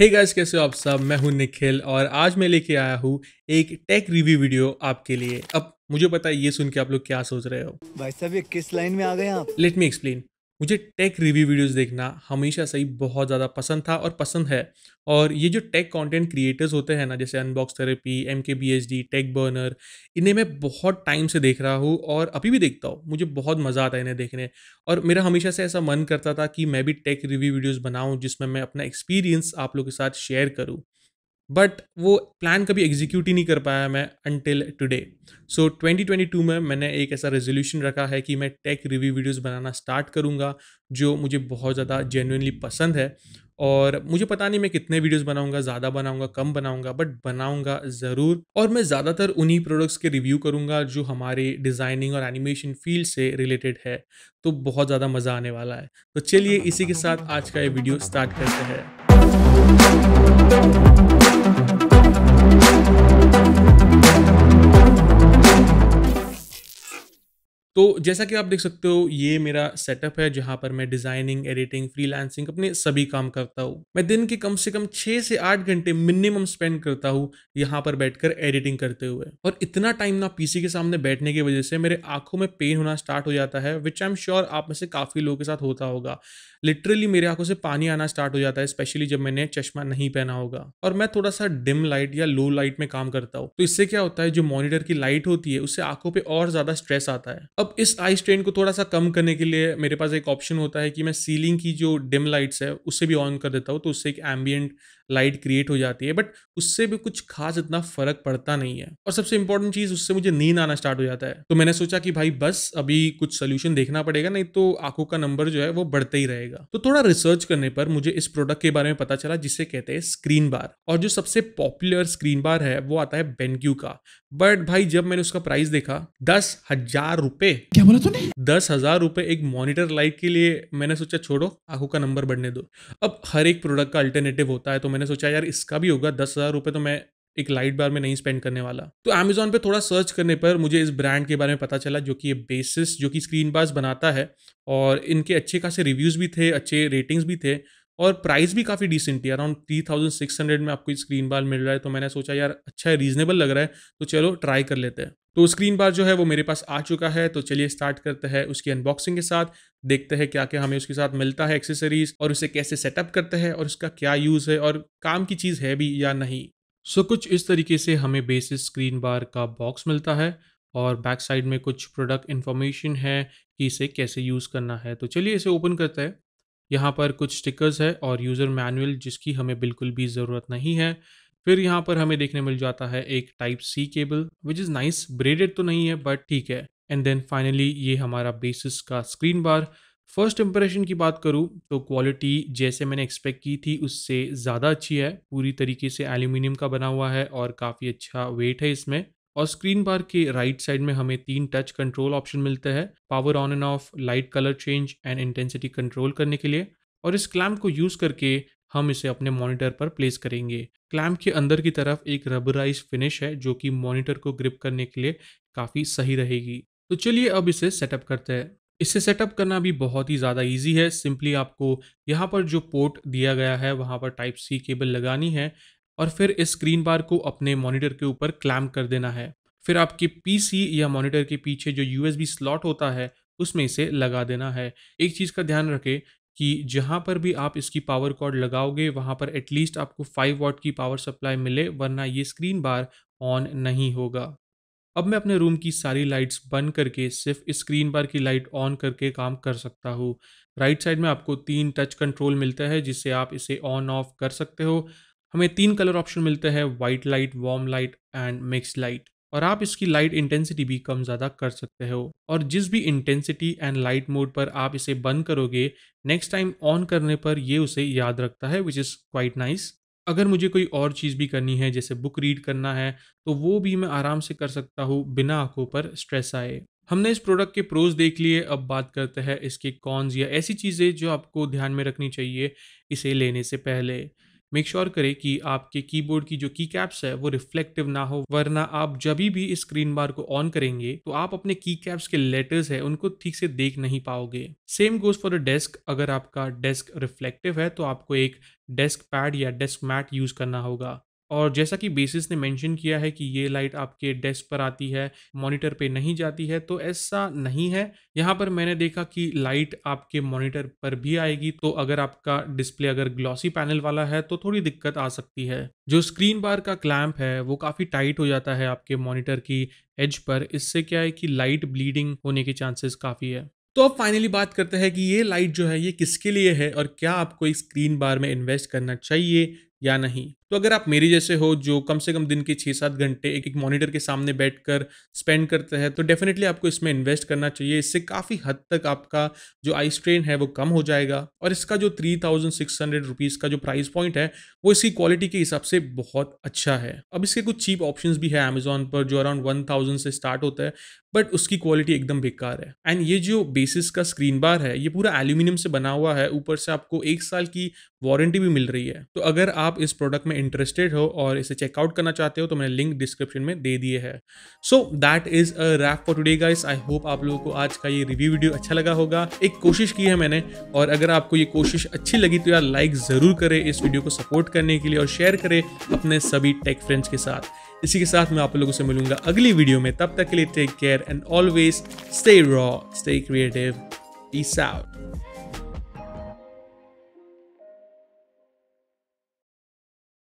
Hey guys कैसे हो आप सब मैं हूं निखिल और आज मैं लेके आया हूं एक टेक रिव्यू वीडियो आपके लिए अब मुझे पता है ये सुन के आप लोग क्या सोच रहे हो भाई साहब ये किस लाइन में आ गए आप लेट मी एक्सप्लेन मुझे टेक रिव्यू वीडियोस देखना हमेशा से ही बहुत ज़्यादा पसंद था और पसंद है और ये जो टेक कंटेंट क्रिएटर्स होते हैं ना जैसे Unbox Therapy M K B H D Tech Burner इन्हें मैं बहुत टाइम से देख रहा हूँ और अभी भी देखता हूँ मुझे बहुत मज़ा आता है इन्हें देखने और मेरा हमेशा से ऐसा मन करता था कि मैं भी टेक रिव्यू वीडियोज़ बनाऊँ जिसमें मैं अपना एक्सपीरियंस आप लोग के साथ शेयर करूँ बट वो प्लान कभी एग्जीक्यूट ही नहीं कर पाया मैं अनटिल टुडे सो 2022 में मैंने एक ऐसा रेजोल्यूशन रखा है कि मैं टेक रिव्यू वीडियोस बनाना स्टार्ट करूंगा जो मुझे बहुत ज़्यादा जेनुनली पसंद है और मुझे पता नहीं मैं कितने वीडियोस बनाऊंगा ज़्यादा बनाऊंगा कम बनाऊंगा बट बनाऊंगा ज़रूर और मैं ज़्यादातर उन्हीं प्रोडक्ट्स के रिव्यू करूंगा जो हमारे डिज़ाइनिंग और एनिमेशन फील्ड से रिलेटेड है तो बहुत ज़्यादा मज़ा आने वाला है तो चलिए इसी के साथ आज का ये वीडियो स्टार्ट करते हैं Thank you. तो जैसा कि आप देख सकते हो ये मेरा सेटअप है जहाँ पर मैं डिज़ाइनिंग एडिटिंग फ्रीलांसिंग अपने सभी काम करता हूँ मैं दिन के कम से कम छः से आठ घंटे मिनिमम स्पेंड करता हूँ यहाँ पर बैठकर एडिटिंग करते हुए और इतना टाइम ना पीसी के सामने बैठने की वजह से मेरे आंखों में पेन होना स्टार्ट हो जाता है विच आई एम श्योर आप में से काफ़ी लोगों के साथ होता होगा लिटरली मेरे आंखों से पानी आना स्टार्ट हो जाता है स्पेशली जब मैंने चश्मा नहीं पहना होगा और मैं थोड़ा सा डिम लाइट या लो लाइट में काम करता हूँ तो इससे क्या होता है जो मॉनिटर की लाइट होती है उससे आंखों पर और ज़्यादा स्ट्रेस आता है अब इस आई स्ट्रेन को थोड़ा सा कम करने के लिए मेरे पास एक ऑप्शन होता है कि मैं सीलिंग की जो डिम लाइट्स है उससे भी ऑन कर देता हूँ तो उससे एक एम्बियंट लाइट क्रिएट हो जाती है बट उससे भी कुछ खास इतना फर्क पड़ता नहीं है और सबसे इंपॉर्टेंट चीज़ उससे मुझे नींद आना स्टार्ट हो जाता है तो मैंने सोचा कि भाई बस अभी कुछ सोल्यूशन देखना पड़ेगा नहीं तो आंखों का नंबर जो है वो बढ़ते ही रहेगा तो थोड़ा रिसर्च करने पर मुझे इस प्रोडक्ट के बारे में पता चला जिसे कहते हैं स्क्रीन बार और जो सबसे पॉपुलर स्क्रीन बार है वो आता है बेनक्यू का बट भाई जब मैंने उसका प्राइस देखा दस हजार रुपए क्या बोला तूने दस हजार रुपए एक मॉनिटर लाइट के लिए मैंने सोचा छोड़ो आंखों का नंबर बढ़ने दो अब हर एक प्रोडक्ट का अल्टरनेटिव होता है तो मैंने सोचा यार इसका भी होगा दस हज़ार रुपये तो मैं एक लाइट बार में नहीं स्पेंड करने वाला तो अमेजोन पे थोड़ा सर्च करने पर मुझे इस ब्रांड के बारे में पता चला जो कि ये बेसिस जो कि स्क्रीन बार्स बनाता है और इनके अच्छे खासे रिव्यूज़ भी थे अच्छे रेटिंग्स भी थे और प्राइस भी काफ़ी डिसेंट थी around three thousand six hundred में आपको स्क्रीन बार मिल रहा है तो मैंने सोचा यार अच्छा है रीजनेबल लग रहा है तो चलो ट्राई कर लेते हैं तो स्क्रीन बार जो है वो मेरे पास आ चुका है तो चलिए स्टार्ट करते हैं उसकी अनबॉक्सिंग के साथ देखते हैं क्या क्या हमें उसके साथ मिलता है एक्सेसरीज और उसे कैसे सेटअप करते हैं और उसका क्या यूज़ है और काम की चीज़ है भी या नहीं सो so, कुछ इस तरीके से हमें बेसिस स्क्रीन बार का बॉक्स मिलता है और बैक साइड में कुछ प्रोडक्ट इन्फॉर्मेशन है कि इसे कैसे यूज़ करना है तो चलिए इसे ओपन करते हैं यहाँ पर कुछ स्टिकर्स है और यूज़र मैनुअल जिसकी हमें बिल्कुल भी ज़रूरत नहीं है फिर यहाँ पर हमें देखने मिल जाता है एक type C cable which is nice braided तो नहीं है बट ठीक है एंड देन फाइनली ये हमारा बेसिस का स्क्रीन बार फर्स्ट इम्प्रेशन की बात करूँ तो क्वालिटी जैसे मैंने एक्सपेक्ट की थी उससे ज़्यादा अच्छी है पूरी तरीके से एल्यूमिनियम का बना हुआ है और काफ़ी अच्छा वेट है इसमें और स्क्रीन बार के राइट साइड में हमें तीन टच कंट्रोल ऑप्शन मिलते हैं power on and off light colour change and intensity control करने के लिए और इस क्लैम्प को यूज़ करके हम इसे अपने मॉनिटर पर प्लेस करेंगे क्लैम्प के अंदर की तरफ एक रबराइज फिनिश है जो कि मॉनिटर को ग्रिप करने के लिए काफ़ी सही रहेगी तो चलिए अब इसे सेटअप करते हैं इसे सेटअप करना भी बहुत ही ज़्यादा इजी है सिंपली आपको यहाँ पर जो पोर्ट दिया गया है वहाँ पर टाइप सी केबल लगानी है और फिर इस स्क्रीन बार को अपने मॉनिटर के ऊपर क्लैम्प कर देना है फिर आपके पीसी या मॉनिटर के पीछे जो यूएसबी स्लॉट होता है उसमें इसे लगा देना है एक चीज़ का ध्यान रखें कि जहाँ पर भी आप इसकी पावर कॉर्ड लगाओगे वहाँ पर एटलीस्ट आपको 5 वॉट की पावर सप्लाई मिले वरना ये स्क्रीन बार ऑन नहीं होगा अब मैं अपने रूम की सारी लाइट्स बंद करके सिर्फ स्क्रीन बार की लाइट ऑन करके काम कर सकता हूँ राइट साइड में आपको तीन टच कंट्रोल मिलता है जिससे आप इसे ऑन ऑफ कर सकते हो हमें तीन कलर ऑप्शन मिलते हैं white light warm light and mix light और आप इसकी लाइट इंटेंसिटी भी कम ज़्यादा कर सकते हो और जिस भी इंटेंसिटी एंड लाइट मोड पर आप इसे बंद करोगे नेक्स्ट टाइम ऑन करने पर ये उसे याद रखता है विच इज़ क्वाइट नाइस अगर मुझे कोई और चीज़ भी करनी है जैसे बुक रीड करना है तो वो भी मैं आराम से कर सकता हूँ बिना आंखों पर स्ट्रेस आए हमने इस प्रोडक्ट के प्रोज देख लिए अब बात करते हैं इसके कॉन्स या ऐसी चीज़ें जो आपको ध्यान में रखनी चाहिए इसे लेने से पहले मेक श्योर करें कि आपके कीबोर्ड की जो की कैप्स है वो रिफ्लेक्टिव ना हो वरना आप जब भी इस स्क्रीन बार को ऑन करेंगे तो आप अपने की कैप्स के लेटर्स है उनको ठीक से देख नहीं पाओगे same goes for a desk अगर आपका डेस्क रिफ्लेक्टिव है तो आपको एक डेस्क पैड या डेस्क मैट यूज करना होगा और जैसा कि बेसिस ने मेंशन किया है कि ये लाइट आपके डेस्क पर आती है मॉनिटर पे नहीं जाती है तो ऐसा नहीं है यहाँ पर मैंने देखा कि लाइट आपके मॉनिटर पर भी आएगी तो अगर आपका डिस्प्ले अगर ग्लॉसी पैनल वाला है तो थोड़ी दिक्कत आ सकती है जो स्क्रीन बार का क्लैम्प है वो काफ़ी टाइट हो जाता है आपके मॉनिटर की एज पर इससे क्या है कि लाइट ब्लीडिंग होने के चांसेस काफ़ी है तो अब फाइनली बात करते हैं कि ये लाइट जो है ये किसके लिए है और क्या आपको इस स्क्रीन बार में इन्वेस्ट करना चाहिए या नहीं तो अगर आप मेरी जैसे हो जो कम से कम दिन के छः सात घंटे एक एक मॉनिटर के सामने बैठ कर स्पेंड करते हैं तो डेफिनेटली आपको इसमें इन्वेस्ट करना चाहिए इससे काफ़ी हद तक आपका जो आई स्ट्रेन है वो कम हो जाएगा और इसका जो three thousand six hundred rupees का जो प्राइस पॉइंट है वो इसकी क्वालिटी के हिसाब से बहुत अच्छा है अब इसके कुछ चीप ऑप्शन भी है अमेजोन पर जो अराउंड वन थाउजेंड से स्टार्ट होता है बट उसकी क्वालिटी एकदम बेकार है एंड ये जो बेसिस का स्क्रीन बार है ये पूरा एल्यूमिनियम से बना हुआ है ऊपर से आपको एक साल की वारंटी भी मिल रही है तो अगर आप इस प्रोडक्ट में में इंटरेस्टेड हो और इसे चेकआउट करना चाहते हो तो मैंने लिंक डिस्क्रिप्शन में दे दिए है so that is a wrap for today guys I hope आप लोगों को आज का ये रिव्यू वीडियो अच्छा लगा होगा एक कोशिश की है मैंने और अगर आपको ये कोशिश अच्छी लगी तो यार लाइक ज़रूर करें इस वीडियो को सपोर्ट करने के लिए और शेयर करें अपने सभी टेक फ्रेंड्स के साथ इसी के साथ मैं आप लोगों से मिलूंगा अगली वीडियो में तब तक के लिए take care and always stay raw stay creative peace out